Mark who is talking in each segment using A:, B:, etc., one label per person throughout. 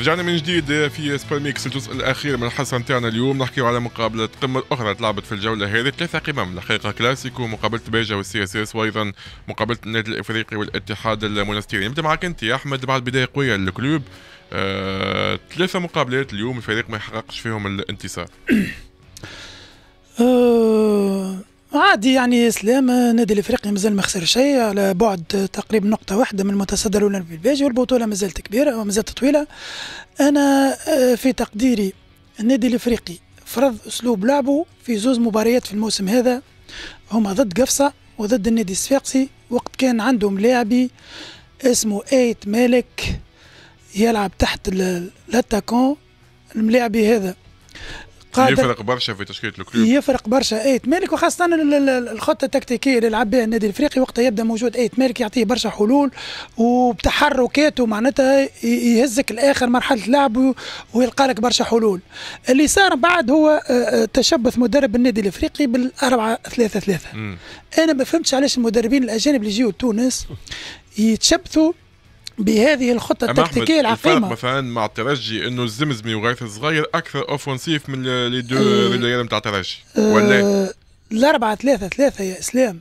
A: رجعنا من جديد في سبور ميكس الجزء الاخير من الحصه نتاعنا اليوم نحكيو على مقابله قمه
B: اخرى تلعبت في الجوله هذه ثلاثه قمم الحقيقه كلاسيكو مقابله بيجا والسي اس اس وايضا مقابله النادي الافريقي والاتحاد المنستيري نبدا معك انت يا احمد بعد بدايه قويه للكلوب آه، ثلاثه مقابلات اليوم الفريق ما يحققش فيهم الانتصار
C: آه، عادي يعني اسلام النادي الافريقي مازال ما خسر شيء على بعد تقريبا نقطه واحده من المتصدر الاولمبي الباجي والبطوله مازالت كبيره ومازالت طويله انا آه، في تقديري النادي الافريقي فرض اسلوب لعبه في زوز مباريات في الموسم هذا هما ضد قفصه وضد النادي الصفاقسي وقت كان عندهم لاعبي اسمه ايت مالك يلعب تحت الاتاكون الملاعبي هذا قادر يفرق
B: برشا في تشكيله الكلوب
C: يفرق برشا اي تمالك وخاصه الخطه التكتيكيه اللي لعب بها النادي الافريقي وقتها يبدا موجود اي تمالك يعطيه برشا حلول وبتحركاته معناتها يهزك لاخر مرحله لعب ويلقى لك برشا حلول اللي صار بعد هو آه، آه، تشبث مدرب النادي الافريقي بالأربعة ثلاثة ثلاثة م. انا ما فهمتش علاش المدربين الاجانب اللي يجيو تونس يتشبثوا بهذه الخطه التكتيكيه العقيمه الفرق مثلا
B: مع الترجي انه الزمزمي وغيث الصغير اكثر اوفنسيف من لي دو ريال آه، نتاع الترجي
C: آه، ولا الأربعة ثلاثة ثلاثة يا إسلام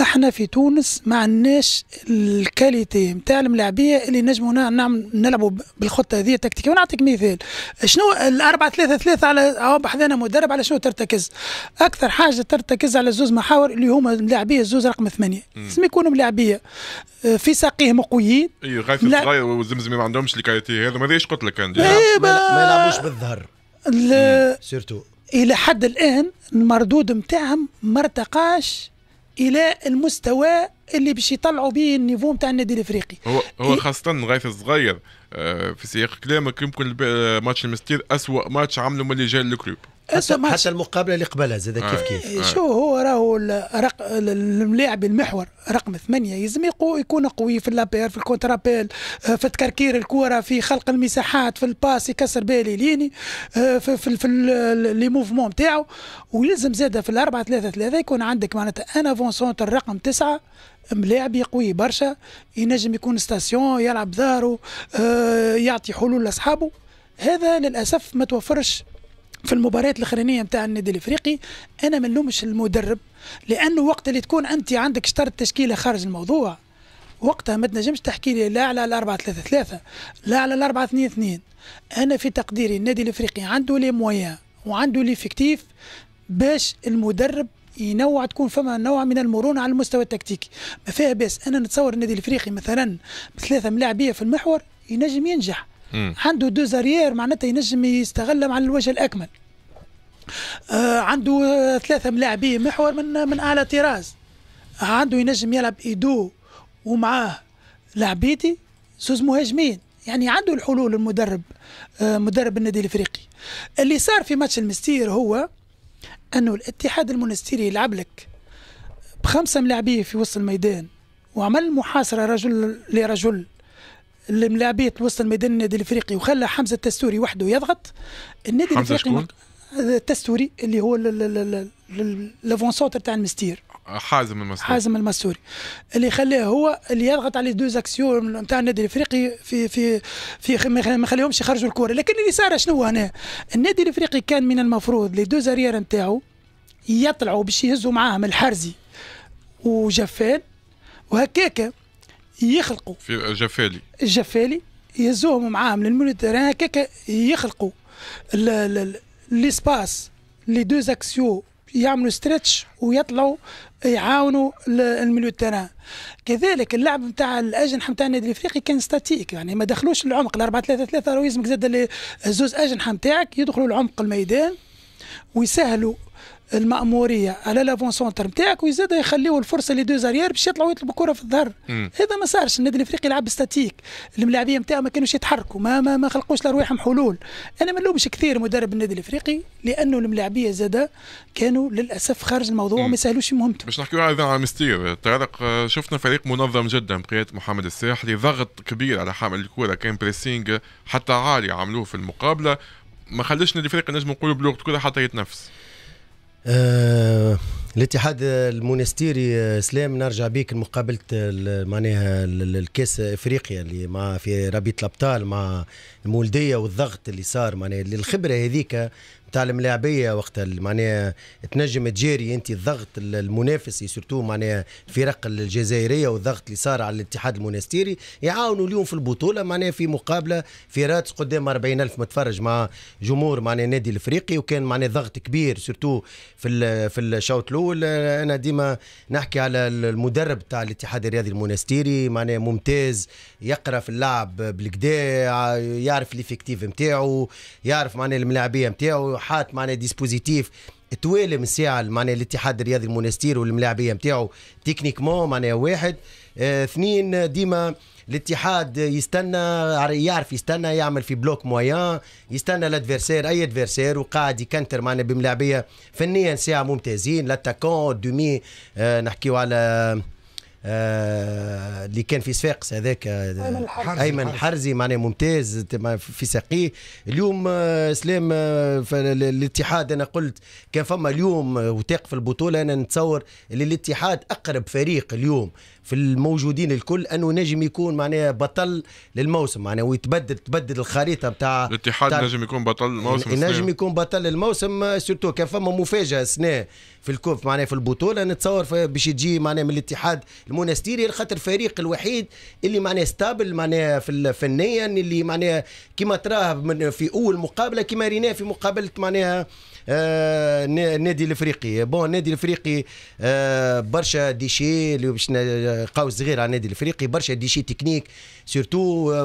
C: احنا في تونس ما عندناش الكاليتي نتاع الملاعبيه اللي نجموا نعمل نلعبوا بالخطه هذه التكتيكيه ونعطيك مثال شنو الأربعة ثلاثة ثلاثة على بحذانا مدرب على شنو ترتكز أكثر حاجة ترتكز على زوز محاور اللي هما ملاعبيه الزوز رقم ثمانية لازم يكونوا ملاعبيه آه، في ساقيهم قويين اي
B: غايث الصغير والزمزمي ما عندهمش الكاليتي هذا ما ايش قلت لك عندي
C: إيه، ما يلعبوش
B: بالظهر سيرتو
C: الى حد الان المردود نتاعهم ما ارتقاش الى المستوى اللي باش يطلعوا به النيفو نتاع النادي الافريقي
B: هو هو إيه خاصه غيث الصغير آه، في سياق كلامك يمكن آه، ماتش المستير اسوا ماتش عمله ملي جاء للكلوب
C: حتى, حتى
A: المقابله اللي قبلها زاد كيف آه. كيف شو
C: هو راهو الملاعب المحور رقم ثمانية يلزم يكون قوي في اللابير في الكونترابيل آه، في تكركير الكرة في خلق المساحات في الباس يكسر بالي ليني آه، في في, في لي موفمون نتاعو ويلزم زاده في الأربعة ثلاثة ثلاثة يكون عندك معناتها ان افون سونتر رقم تسعة ملاعب قوي برشا ينجم يكون ستاسيون يلعب ظهره يعطي حلول لاصحابه هذا للاسف ما توفرش في المباريات الاخرانيه نتاع النادي الافريقي انا ما نلومش المدرب لانه وقت اللي تكون انت عندك شطر تشكيله خارج الموضوع وقتها ما تنجمش تحكي لي لا على الأربعة ثلاثة ثلاثة لا على الأربعة اثنين اثنين أنا في تقديري النادي الإفريقي عنده لي مويا وعنده ليفكتيف باش المدرب ينوع تكون فما نوع من المرونه على المستوى التكتيكي ما فيها باس انا نتصور النادي الافريقي مثلا بثلاثه ملاعبيه في المحور ينجم ينجح مم. عنده دو زاريير معناتها ينجم يستغلهم على الوجه الاكمل آه عنده ثلاثه ملاعبين محور من من اعلى طراز عنده ينجم يلعب ايدو ومعاه لعبيتي زوز مهاجمين يعني عنده الحلول المدرب آه مدرب النادي الافريقي اللي صار في ماتش المستير هو انه الاتحاد المونستيري يلعب لك بخمسه ملاعبيه في وسط الميدان وعمل محاصره رجل لرجل الملاعبيه وسط الميدان النادي الافريقي وخلى حمزه التستوري وحده يضغط النادي الافريقي التستوري اللي هو لافونسونتر تاع المستير
B: حازم المستوري حازم
C: المستوري اللي خلاه هو اللي يضغط على دوز اكسيون نتاع النادي الافريقي في في في ما خليهمش يخرجوا الكره لكن اللي صار شنو هنا النادي الافريقي كان من المفروض لي دوز اريير نتاعو يطلعوا باش يهزوا معاهم الحرزي وجفان وهكاكا يخلقوا
B: في الجفالي
C: الجفالي يهزوهم معاهم للمونيتور هكاك يخلقوا ليسباس لي دو اكسيو يعملوا ستريتش ويطلعوا يعاونوا الميليو تاعنا كذلك اللعب نتاع الاجنحه نتاع النادي الافريقي كان ستاتيك يعني ما دخلوش العمق 4 3 3 لازمك زاد الزوز اجنحه نتاعك يدخلوا العمق الميدان ويسهلوا المأمورية على لافون سونتر نتاعك ويزاد يخليو الفرصة لي دوز اريير باش يطلعوا يطلبوا الكرة في الظهر هذا ما صارش النادي الافريقي يلعب ستاتيك الملاعبية نتاعو ما كانوش يتحركوا ما ما, ما خلقوش لرواحهم حلول انا ما نلومش كثير مدرب النادي الافريقي لانه الملاعبية زاد كانوا للاسف خارج الموضوع وما يسهلوش مهمته باش
B: نحكيو على مستير طارق شفنا فريق منظم جدا بقيادة محمد الساحلي ضغط كبير على حامل الكرة كان بريسينج حتى عالي عملوه في المقابلة ما خلاش النادي الافريقي نجم نقولوا بلغة كرة حتى يتنفس
A: آه الاتحاد المونستيري آه، سلام نرجع بيك مقابله معناها الكاس افريقيا اللي مع في ربيط الابطال مع المولديه والضغط اللي صار معناها الخبره هذيك تاع الملاعبيه وقت معناها تنجم تجاري انت الضغط المنافسي سورتو معناها الفرق الجزائريه والضغط اللي صار على الاتحاد المونستيري يعاونوا اليوم في البطوله معناها في مقابله في راتس قدام 40000 متفرج مع جمهور معناها النادي الافريقي وكان معناها ضغط كبير سورتو في في الشوط الاول انا ديما نحكي على المدرب تاع الاتحاد الرياضي المونستيري معناها ممتاز يقرا في اللعب بالكدا يعرف ليفيكتيف نتاعو يعرف معناها الملاعبيه نتاعو لوحات معنا ديسبوزيتيف توالم ساعة معنا الاتحاد الرياضي المونستير والملاعبيه نتاعو تكنيكمون معنا واحد آه، اثنين ديما الاتحاد يستنى يعرف يستنى يعمل في بلوك مويان يستنى الادفيرسير اي ادفيرسير وقاعد يكنتر معنا بملاعبيه فنيا ساعه ممتازين لاتاكون دومي اه نحكيو على آه، اللي كان في صفاقس هذاك آه، ايمن الحرزي ايمن معناه ممتاز في ساقيه اليوم آه، سلام الاتحاد انا قلت كان فما اليوم وثاق في البطوله انا نتصور اللي الاتحاد اقرب فريق اليوم في الموجودين الكل انه نجم يكون معناها بطل للموسم معناها ويتبدل تبدل الخريطه بتاع
B: الاتحاد بتاع نجم يكون بطل الموسم نجم
A: يكون بطل الموسم سورتو كان فما مفاجاه سنة في الكوف معناها في البطوله نتصور باش تجي معناها من الاتحاد المونستيري خاطر الفريق الوحيد اللي معناها ستابل معناها في فنيا اللي معناها كما تراه في اول مقابله كما ريناه في مقابله معناها النادي آه، الافريقي بون النادي الافريقي آه، برشا ديشي اللي باش قاو صغير على النادي الافريقي برشا ديشي تكنيك سورتو آه،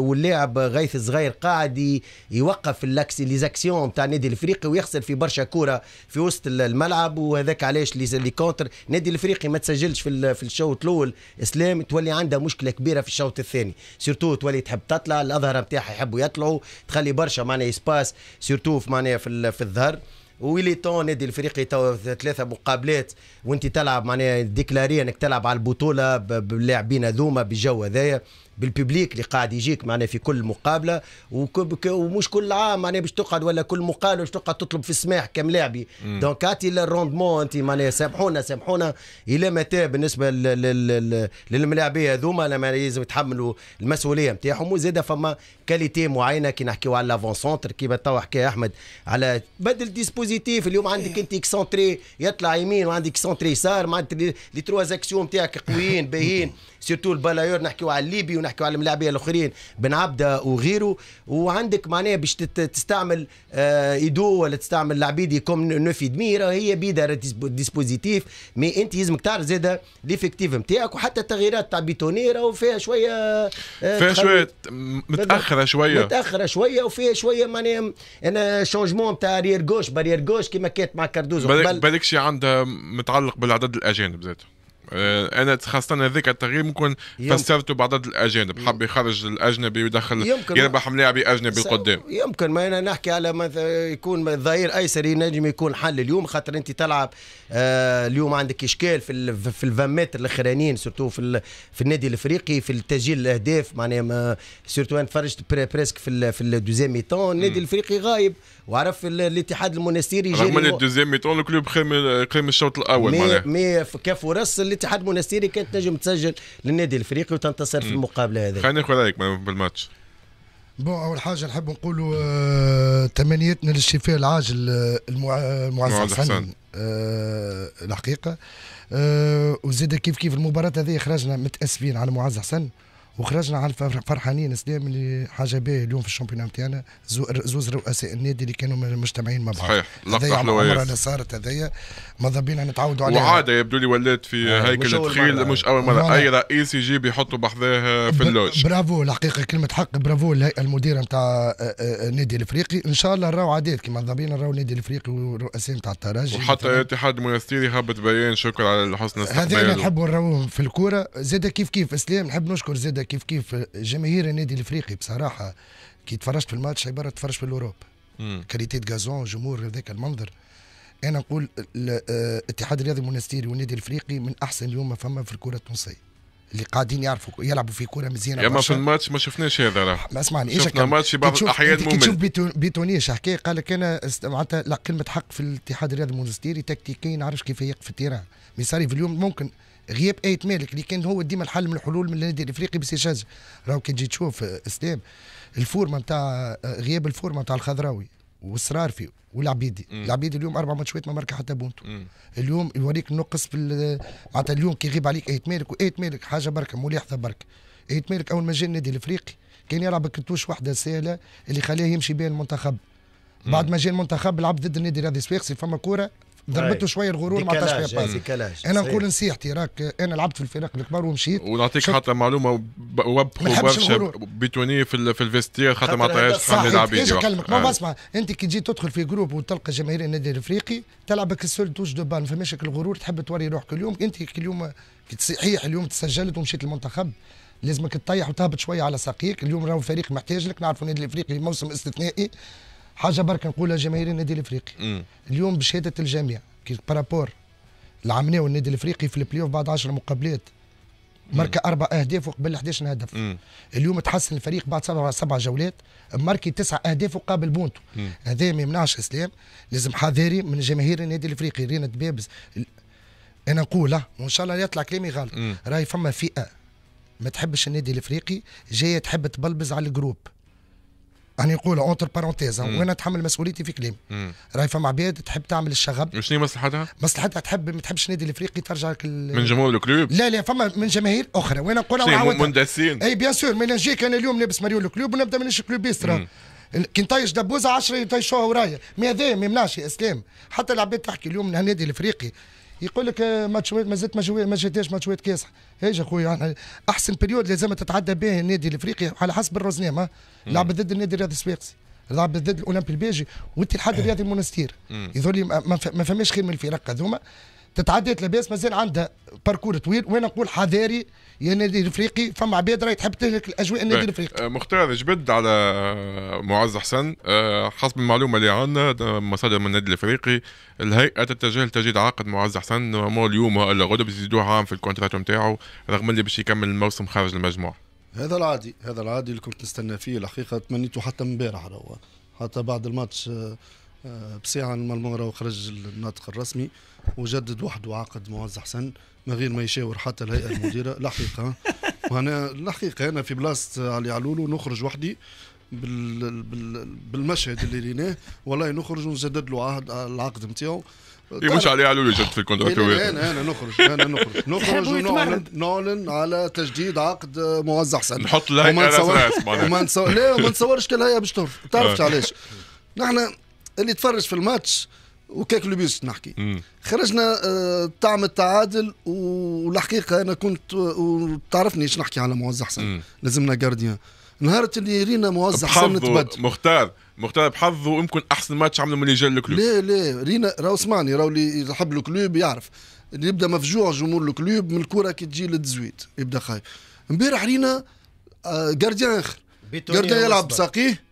A: واللاعب غيث الصغير قاعد يوقف لي زاكسيون تاع النادي الافريقي ويخسر في برشا كوره في وسط الملعب وهذاك علاش لي كونتر النادي الافريقي ما تسجلش في في الشوط الاول اسلام تولي عندها مشكله كبيره في الشوط الثاني سورتو تولي تحب تطلع الاظهره نتاعها يحبوا يطلعوا تخلي برشا معناها اسباس سورتو معناها في الظهر الظهر ويلي تو نادي الفريق تو ثلاثه مقابلات وانت تلعب معناها ديكلاري انك تلعب على البطوله باللاعبين هذوما بالجو هذايا بالببليك اللي قاعد يجيك معنا في كل مقابله ومش كل عام معناها باش تقعد ولا كل مقابله باش تقعد تطلب في السماح كم دونك هاتي الروندمون انت معناها سامحونا سامحونا الى متى بالنسبه للملاعبيه هذوما لما لازم يتحملوا المسؤوليه نتاعهم وزاده فما كاليتي معينه كي نحكيو على لافون سونتر كيما توا حكى احمد على بدل ديسبوزيتيف اليوم عندك انت اكسونتري يطلع يمين وعندك اكسونتري يسار معناتها لي تروا اكسيون نتاعك قويين باهيين سيرتو البلايور نحكيو على الليبي نحكيو على الملاعبيه الاخرين بن عبده وغيره وعندك معناها باش تستعمل ايدو آه، ولا تستعمل العبيد كوم نوفي دمير هي بيدا ديسبوزيتيف مي انت لازمك تعرف زاده ليفيكتيف نتاعك وحتى التغييرات تاع بيتونير وفيها شويه فيها شويه آه، متاخره شويه متاخره شويه وفيها شويه معناها انا شونجمون تاع رير جوش بارير جوش كيما كانت مع كاردوزو بالك
B: شي عندها متعلق بالعدد الاجانب زاد آه، انا خاصة هذاك التغيير ممكن فسرته بعض الاجانب حب يخرج الاجنبي ويدخل يربح ملاعبي اجنبي قدام
A: يمكن ما انا نحكي على ما يكون ظهير ايسر ينجم يكون حل اليوم خاطر انت تلعب آه اليوم عندك اشكال في في ال 20 متر الاخرانيين سورتو في في النادي الافريقي في تسجيل الاهداف معناها سورتو انا تفرجت بريسك في في الدوزيام ميتون النادي الافريقي غايب وعرف الاتحاد المنستيري رغم ان
B: الدوزيام ميتون الكلوب من الشوط الاول معناها
A: مي كفرص اللي الاتحاد المنستيري كانت نجم تسجل للنادي الافريقي وتنتصر في المقابله هذه خلينا ناخذ رايك بالماتش
D: بون اول حاجه نحب نقولوا آه تمنياتنا للشفاء العاجل آه، المعز آه، حسن آه الحقيقه آه وزيد كيف كيف المباراه هذه خرجنا متاسفين على معز حسن وخرجنا على فرحانين سلام اللي حاجه باهيه اليوم في الشامبيون نتاعنا زوز رؤساء النادي اللي كانوا مجتمعين مع بعض صحيح لقطه حلوه اللي صارت هذايا ماذا بينا نتعودوا عليها وعاده
B: يبدو لي ولات في آه، هيكل تخيل مش اول مره اي رئيس يجيب يحطوا بحذاه في اللوج
D: برافو الحقيقه كلمه حق برافو الهيئه المديره نتاع آه، آه، النادي الافريقي ان شاء الله نراو عادات كما ماذا بينا نراو النادي الافريقي والرؤساء نتاع الترجي
B: وحتى الاتحاد المنستيري هبط بيان شكر على حسن استقبال هذا
D: نحبوا نراوهم في الكوره زاد كيف كيف اسلام نحب نشكر زاد كيف كيف جماهير النادي الافريقي بصراحه كي تفرجت في الماتش عباره تفرج في الاوروب كاليتي غازون جمهور هذاك المنظر انا نقول الاتحاد آه، الرياضي المونستيري والنادي الافريقي من احسن اليوم فما في الكره التونسيه اللي قاعدين يعرفوا يلعبوا في كره مزيانه يا ما في
B: الماتش ما شفناش هذا راه
D: ما اسمعني ايش شفنا ماتش في بعض الاحيان ممل تشوف بيتونيه حكايه قال لك انا معناتها لا كلمه حق في الاتحاد الرياضي المونستيري تكتيكيا نعرفش كيف يقف في التيران مي في اليوم ممكن غياب ايت مالك اللي كان هو ديما الحل من الحلول من النادي الافريقي باش راهو كي تجي تشوف اسلام آه، الفورمه نتاع آه، غياب الفورمه نتاع الخضراوي واصرار فيه والعبيدي العبيدي اليوم اربع ماتشات ما ماركا حتى بونتو اليوم يوريك نقص في معناتها اليوم كي يغيب عليك ايت مالك وايت مالك حاجه بركه ملاحظه برك ايت مالك اول ما جا النادي الافريقي كان يلعب كرتوش واحده سهله اللي خلاه يمشي بها المنتخب بعد ما جا المنتخب لعب ضد النادي الرياضي السويقسي فما كوره ضربته طيب. شويه الغرور ما عطاش فيها انا نقول نصيحتي راك انا لعبت في الفرق الكبار ومشيت
B: ونعطيك حتى معلومه وبخو برشا بيتوني في, في الفيستير خاطر ما عطاهاش حل للعبيد ايش نكلمك ما اسمع
D: آه. انت كي تجي تدخل في جروب وتلقى جماهير النادي الافريقي تلعبك السول توش دو بان فماش الغرور تحب توري روحك اليوم انت اليوم صحيح اليوم تسجلت ومشيت المنتخب لازمك تطيح وتهبط شويه على ساقيك اليوم راهو فريق محتاج لك نعرفوا النادي الافريقي موسم استثنائي حاجه برك نقولها جماهير النادي الافريقي مم. اليوم بشهاده الجميع كي بارابور العمليه والنادي الافريقي في البلاي اوف بعد 10 مقابلات ماركا اربع اهداف وقبل 11 هدف مم. اليوم تحسن الفريق بعد سبع سبع جولات ماركي تسع اهداف وقابل بونتو هذا ما يمنعش اسلام لازم حذاري من جماهير النادي الافريقي رينا دبابز انا نقول وان شاء الله يطلع كلامي غلط راهي فما فئه ما تحبش النادي الافريقي جايه تحب تبلبز على الجروب أنا نقول اونتر بارونتيز وانا نتحمل مسؤوليتي في كلام راهي فما عباد تحب تعمل الشغب شنو مصلحتها؟ مصلحتها تحب ما تحبش النادي الافريقي ترجع لك من جمهور الكلوب؟ لا لا فما من جماهير اخرى وانا نقول مندسين اي بيان سور ما نجيك انا اليوم لابس ماريو الكلوب ونبدا مانيش يسرا كي نطيش دبوزه 10 يطيشوها ورايا ما هذا ما يمنعش يا اسلام حتى العباد تحكي اليوم النادي الافريقي يقول لك آه، ماتشوات ما زلت ما شداش ماتشوات كاسح هيج اخويا يعني احسن بريود لازم تتعدى به النادي الافريقي على حسب الروزنام لعب ضد النادي الرياضي السويقسي لعب ضد الاولمبي البيجي وانت الاتحاد الرياضي المونستير يظل ما فماش خير من الفرق هذوما تتعدى لاباس مازال عندها باركور طويل وانا نقول حذاري يا نادي الافريقي فما عباد راهي تحب تهلك الاجواء النادي الافريقي
B: آه، مختار جبد على آه، معز حسن حسب آه، المعلومه اللي عندنا مصادر من النادي الافريقي الهيئه تتجاهل تجديد عقد معز حسن مو اليوم ولا غدا بيزيدوه عام في الكونترات نتاعو رغم اللي باش يكمل الموسم خارج المجموعه
E: هذا العادي هذا العادي اللي كنت نستنى فيه الحقيقه تمنيته حتى امبارح حتى بعد الماتش آه، بساعة المرة وخرج الناطق الرسمي وجدد وحده عقد معز حسن من غير ما يشاور حتى الهيئة المديرة الحقيقة وأنا الحقيقة أنا في بلاصة علي علولو نخرج وحدي بال... بال... بالمشهد اللي ريناه والله نخرج ونجدد له عهد العقد نتاعو إيه، مش علي
B: على جد في الكونتراكتويات انا انا
E: نخرج انا نخرج نخرج ونعلن نعلن على تجديد عقد موزع حسن نحط الهيئة على نصور وما نصور لا وما نصورش كالهيئه باش تعرف تعرفش آه. علاش نحن اللي تفرج في الماتش وكاك لوبيس نحكي مم. خرجنا آه، طعم التعادل والحقيقه انا كنت آه، وتعرفني ايش نحكي على معز حسن لازمنا جارديان نهار اللي رينا معز حسن تبدل
B: مختار مختار بحظه يمكن احسن ماتش عمله من رجال الكلوب لا
E: لا رينا راهو اسمعني راهو اللي يحب الكلوب يعرف اللي يبدا مفجوع جمهور الكلوب من الكره كي تجي للتزويد يبدا خايف امبارح رينا آه جارديان اخر جارديان يلعب بساقيه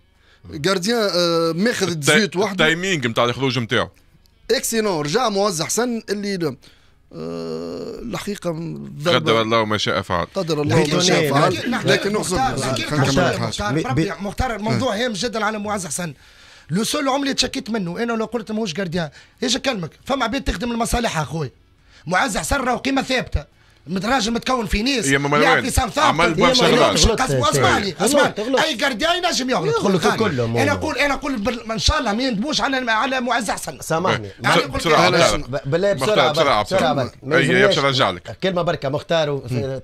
E: جارديان euh, ماخذ 18 وحده
B: التايمينغ نتاع الخروج نتاعو
E: اكسينون رجع موزع حسن اللي آه، الحقيقه قدر الله
B: ما شاء فعل قدر الله ما شاء فعل لكن نقصد مختار الموضوع
D: آه. هام جدا على معز حسن لو سول عمري اللي تشكيت منه انا لو قلت ماهوش جارديان ايش اكلمك فما عباد تخدم المصالح اخويا معز حسن راهو قيمه ثابته مدراج متكون في نيس يلعب في ساوثهامبتون عمل برشا اسمعني اسمعني اي جارديان ينجم يغلط يغلط كلهم انا اقول انا اقول ان شاء الله ما يندبوش على على معز حسن سامحني
A: بسرعه بالله بسرعه بسرعه بسرعه اي باش نرجع لك كلمه بركه مختار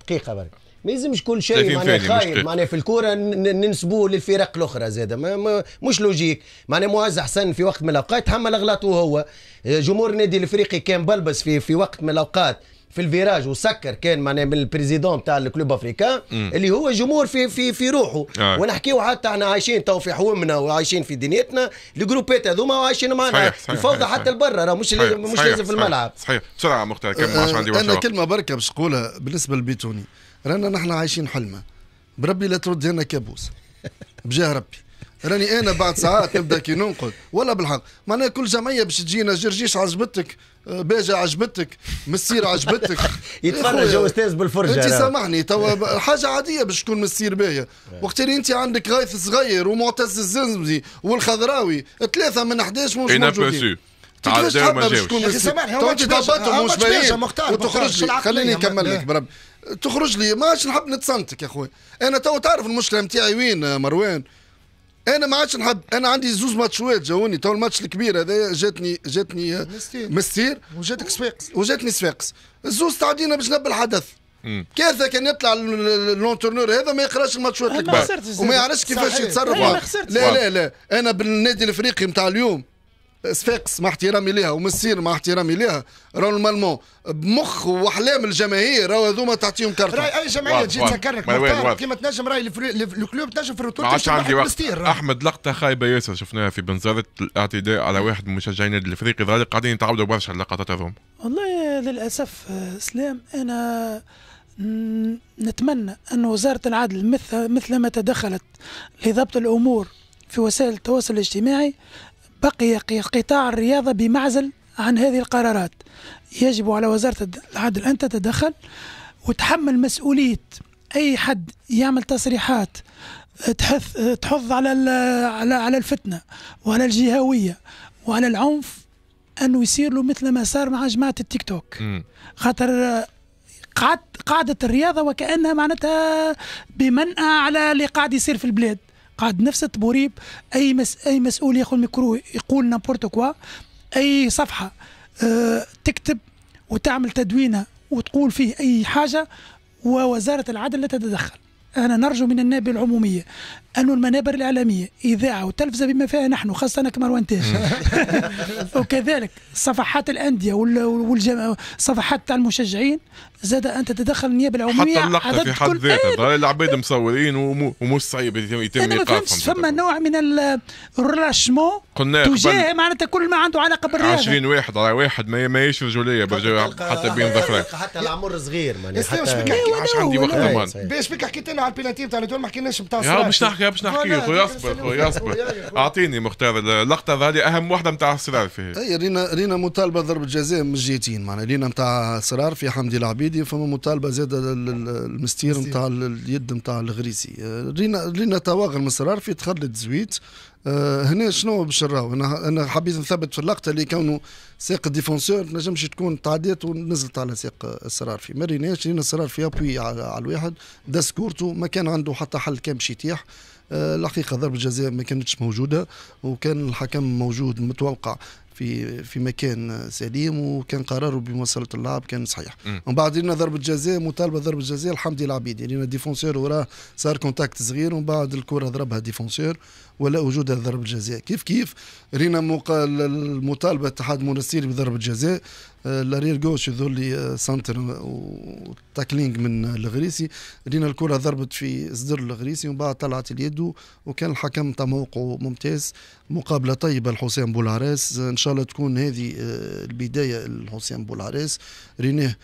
A: دقيقه بركه ما يلزمش كل شيء معناها خايب معناها في الكوره ننسبوه للفرق الاخرى زاده ما ما مش لوجيك معناها معز حسن في وقت من الاوقات تحمل اغلاطه هو جمهور النادي الافريقي كان بلبس في في وقت من الاوقات في الفيراج وسكر كان معناه من البريزيدون تاع الكلوب افريكان اللي هو جمهور في في في روحه آه. ونحكيو حتى احنا عايشين تو في حومنا وعايشين في دنيتنا الجروبات هذوما وعايشين معنا الفوضى حتى لبرا راه مش صحيح. مش لازم في الملعب
B: صحيح بسرعه مختار كم آه عندي انا كلمه
E: بركه باش نقولها بالنسبه للبيتوني رانا نحن عايشين حلمه بربي لا ترد هنا كابوس بجاه ربي راني انا بعد ساعات نبدا كي ننقل ولا بالحق معناها كل جمعيه باش تجينا جرجيش عجبتك باجة عجبتك مسير عجبتك يتفرج استاذ بالفرجه انت سامحني توا حاجه عاديه باش تكون مسير باهيه إيه. وقت اللي انت عندك غايث صغير ومعتز الزنزبي والخضراوي ثلاثه من 11 مش موجودين تعال ما جاوش سامحني انت مش وتخرج لي خليني نكمل لك إيه. بربي تخرج لي ما عادش نحب نتصنتك يا خويا انا تو تعرف المشكله نتاعي وين مروان انا ما عادش نحب انا عندي زوز ماتشوات جاوني تو الماتش الكبير هذا جاتني جاتني مستير وجاتك صفاقس وجاتني صفاقس الزوز تعدينا باش نبى الحدث كارثه كان يطلع اللونتورنور هذا ما يقراش الماتشات الكبار وما يعرفش كيفاش يتصرف لا لا لا انا بالنادي الافريقي نتاع اليوم صفاقس مع احترامي ليها ومسير مع احترامي ليها راهو نورمالمون بمخ واحلام الجماهير راهو هذوما تعطيهم كارت راي اي جمعيه تجي تسكرك كيما تنجم راي الكلوب تنجم في الروتور
D: تنجم عندي وقت
B: احمد لقطه خايبه ياسر شفناها في بنزرت الاعتداء على واحد من مشجعين الافريقي ظهر قاعدين يتعاودوا برشا اللقطات هذوما
C: والله للاسف آه، اسلام انا نتمنى أن وزارة العدل مثل ما تدخلت لضبط الأمور في وسائل التواصل الاجتماعي بقي قطاع الرياضة بمعزل عن هذه القرارات يجب على وزارة العدل أن تتدخل وتحمل مسؤولية أي حد يعمل تصريحات تحث تحض على على على الفتنة وعلى الجهوية وعلى العنف أنه يصير له مثل ما صار مع جماعة التيك توك خاطر قاعدة الرياضة وكأنها معناتها بمنأى على اللي قاعد يصير في البلاد قاعد نفس التبوريب اي مس اي مسؤول ياخذ ميكرو يقول نابورت كوا اي صفحه أه تكتب وتعمل تدوينه وتقول فيه اي حاجه ووزاره العدل لا تتدخل انا نرجو من النائب العموميه أن المنابر الإعلامية إذاعة وتلفزة بما فيها نحن خاصة أنا كمروان وكذلك صفحات الأندية والجم... صفحات تاع المشجعين زاد أن تتدخل النيابة العمومية حتى اللقطة في حد ذاتها
B: العباد مصورين ومش صعيب يتم أنا ما فما
C: نوع من الرلاشمون
B: قلنا تجاه
C: معناتها كل ما عنده علاقة بالرياضة 20
B: واحد على واحد ما, ماهيش رجولية حتى بين ظفرين
C: حتى العمر صغير معناتها
A: حتى
D: باش بك حكيت انا على البيناتيف تاع ما حكيناش بتاع اياه باش نحكي خويا اصبر خويا
B: اصبر اعطيني مختار اللقطه هذه اهم واحده نتاع الصرار فيه
E: اي رينا رينا مطالبه ضربه جزاء من الجهتين معناها رينا نتاع صرار في حمدي العبيدي فما مطالبه زاد المستير نتاع اليد نتاع الغريسي آه، رينا رينا تواغل من صرار في تخلد زويت آه، هنا شنو باش نراو انا انا حبيت نثبت في اللقطه اللي كونه ساق الديفونسور نجمش تكون تعديت ونزلت على ساق السرار في ما ريناش رينا السرار في ابوي على الواحد داس كورتو ما كان عنده حتى حل كان باش يتيح آه، الحقيقه ضربه الجزاء ما كانتش موجوده وكان الحكم موجود متوقع في في مكان سليم وكان قراره بمواصله اللعب كان صحيح ومن بعد لنا ضربه جزاء مطالبه ضربه جزاء الحمدي العبيدي يعني لان الديفونسور وراه صار كونتاكت صغير ومن بعد الكره ضربها ديفونسور ولا وجود ضربه جزاء كيف كيف رينا المطالبه اتحاد المنسير بضربه جزاء آه، لارير جوش لي آه، سنتر وتاكلينج من الغريسي رينا الكره ضربت في صدر الغريسي ومن بعد طلعت اليد وكان الحكم موقعه ممتاز مقابله طيبه لحسام بولعريس آه، ان شاء الله تكون هذه البدايه لحسام بولعريس ريناه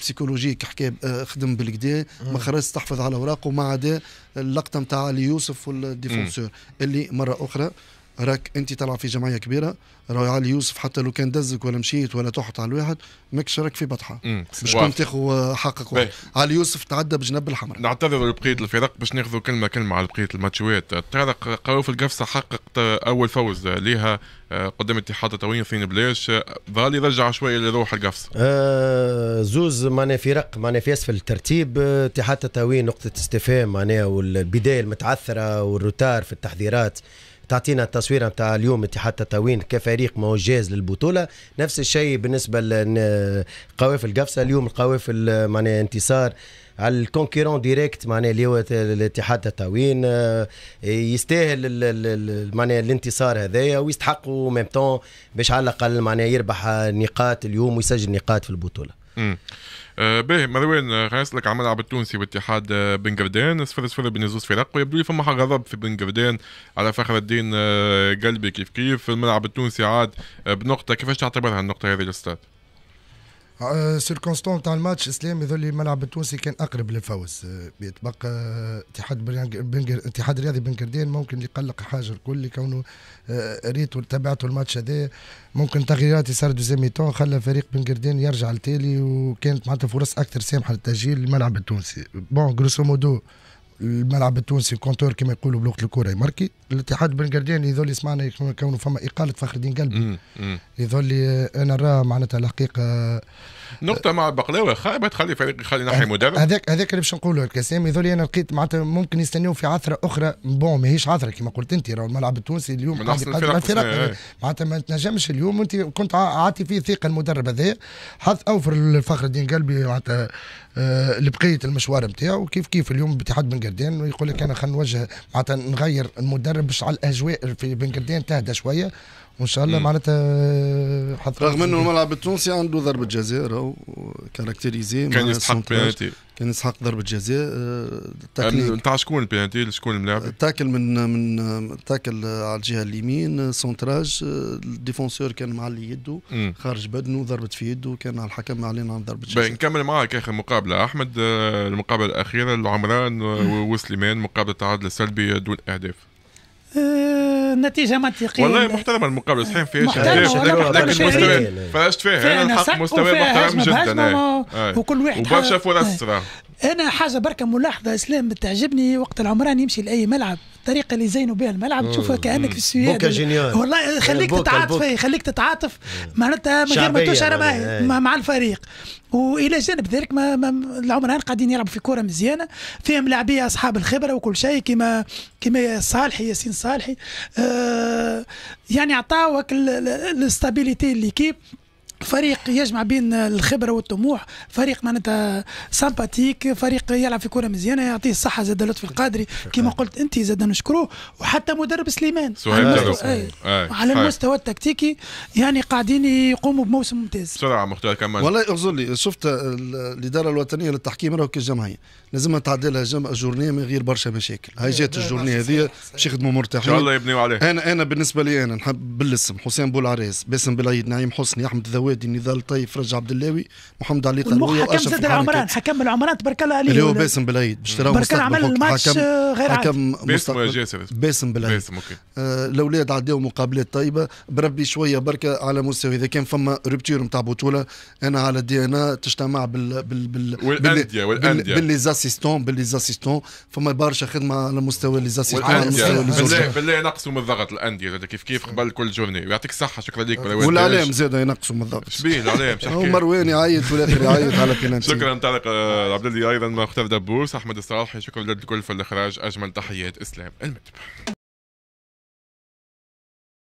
E: بسيكولوجيك حكى خدم بالكدا ما خرجش تحفظ على اوراقه ما عدا اللقطه نتاع علي يوسف والديفونسور اللي مره اخرى راك انت تلعب في جمعيه كبيره راهو علي يوسف حتى لو كان دزك ولا مشيت ولا تحط على الواحد ماكش راك في بطحه باش كنت تاخذ حقك علي يوسف تعدى بجنب الحمراء
B: نعتذر لبقيه الفرق باش ناخذوا كلمه كلمه على بقيه الماتشوات طارق قروف القفصه حققت اول فوز لها آه، قدام اتحاد التوين اثنين بلاش ظالي رجع شويه لروح القفص
A: آه زوز معناها في رق معناها في اسفل الترتيب اتحاد التوين نقطه استفهام معناها والبدايه المتعثره والروتار في التحذيرات تعطينا التصوير نتاع اليوم انت حتى كفريق ما هو جاهز للبطوله نفس الشيء بالنسبه لقوافل قفصه اليوم القوافل معناها انتصار على الكونكيرون ديريكت معناها اللي هو الاتحاد التعوين آه، يستاهل معناها الانتصار هذايا ويستحقوا ميم طون باش على الاقل معناها يربح نقاط اليوم ويسجل نقاط في البطوله.
B: آه باهي مروان آه، لك عمل يلعب التونسي واتحاد آه، بن قردان صفر صفر بين زوز فرق ويبدو لي فما غضب في بن قردان على فخر الدين آه، قلبي كيف كيف الملعب التونسي عاد بنقطه كيفاش تعتبرها النقطه هذه الاستاذ؟
D: سيركونستون كونستون تاع الماتش اسلام يظل الملعب التونسي كان اقرب للفوز آه، يتبقى اتحاد بنجر اتحاد رياضي بنكردين ممكن يقلق حاجه الكل كونه آه، ريت تابعته الماتش هذا ممكن تغييرات صار دوزيام تون خلى فريق بنكردين يرجع لتالي وكانت معناتها فرص اكثر سامحه للتسجيل للملعب التونسي بون جروسو مودو الملعب التونسي كونتور كما يقولوا بلغه الكره يمركي الاتحاد بن قردين يظل يسمعنا كونه فما اقاله فخر الدين قلبي يذول انا راه معناتها الحقيقه
B: نقطه مع البقلاوي خايبه تخلي فريق يخلي ناحيه مدرب هذاك هذاك
D: اللي باش نقوله الكسام يذول انا لقيت معناتها ممكن يستنوا في عثره اخرى بون ماهيش عثره كما قلت انت راهو الملعب التونسي اليوم إيه. معناتها ما تنجمش اليوم انت كنت عاطي فيه ثقه المدرب هذا حظ اوفر لفخر الدين قلبي معناتها آه، لبقيه المشوار نتاعو كيف كيف اليوم باتحاد بن قردان يقول لك انا خلينا نوجه معناتها نغير المدرب باش على الاجواء في بن قردان تهدى شويه وان شاء الله معناتها رغم انه الملعب
E: التونسي عنده ضربه جزاء راهو كاركتيريزي كان يستحق بينالتي كان يستحق ضربه جزاء آه، يعني
B: نتاع شكون البينالتي
E: شكون الملاعب؟ آه، تاكل من من تاكل على الجهه اليمين آه، سونتراج الديفونسور كان معلي يده خارج بدنه ضربت في يده كان على الحكم معلن عن ضربه جزاء
B: نكمل معك اخر مقابله احمد المقابله الاخيره لعمران وسليمان مقابله تعادل سلبي دون اهداف
C: آه، نتيجة منطقية والله محترمة المقابلة صحيح فيها شهادة لكن مستوى
B: فرشت فيها انا الحق مستوى محترم جدا إيه. إيه. وكل واحد وبرشا فرص إيه.
C: انا حاجه بركه ملاحظه اسلام بتعجبني وقت العمران يمشي لاي ملعب الطريقه اللي زينوا بها الملعب تشوفها كانك في السويد بوكا جينيور والله خليك تتعاطف إيه، خليك تتعاطف معناتها من غير ما تشعر يعني، إيه. مع الفريق والى جانب ذلك ما, العمران قاعدين يلعبوا في كوره مزيانه فيهم لاعبيه اصحاب الخبره وكل شيء كما كما صالحي ياسين صالحي آه يعني عطاوك الاستابيليتي كيب فريق يجمع بين الخبره والطموح فريق معناتها سامباتيك فريق يلعب في كره مزيانه يعطيه الصحه زاد لطفي القادري كما قلت انت زاد نشكروه وحتى مدرب سليمان على, المستوى, أي. أي. على المستوى التكتيكي يعني قاعدين يقوموا بموسم ممتاز
B: بسرعه مختار كمان والله
E: اغزر لي شفت الاداره الوطنيه للتحكيم راهو كالجمعيه لازم تعدلها جمع جورنيه من غير برشا مشاكل هاي جات الجورنيه هذه باش يخدموا مرتاحين ان شاء الله يبنيوا عليها انا انا بالنسبه لي انا نحب بالاسم حسين بولعريس باسم بالعيد نعيم حسني احمد الوادي نضال طيف رجع عبد اللاوي محمد علي قنوي حكم زاد العمران
C: حكم العمران تبارك الله عليه اللي هو باسم بلايد باش تراهم برك عمل الماتش غير حكم مستقبل
E: باسم بلايد باسم اوكي الاولاد آه، عداو مقابلات طيبه بربي شويه بركة على مستوى اذا كان فما ريبتور نتاع بطوله انا على دي ان ا تجتمع بال بال بال والانديه والانديه باللي زاسيستون باللي زاسيستون فما برشا خدمه على مستوى لي زاسيستون بالله
B: بالله من الضغط الانديه كيف كيف قبل كل جورني ويعطيك الصحه شكرا لك والعلام زاد ينقصوا من الضغط بالضبط شبيه عليه هو مروان يعيط في يعيط على كينان شكرا طارق آه، عبد الله ايضا مختار
A: دبوس احمد الصلاحي شكرا لكل في الاخراج اجمل تحيات اسلام المتبع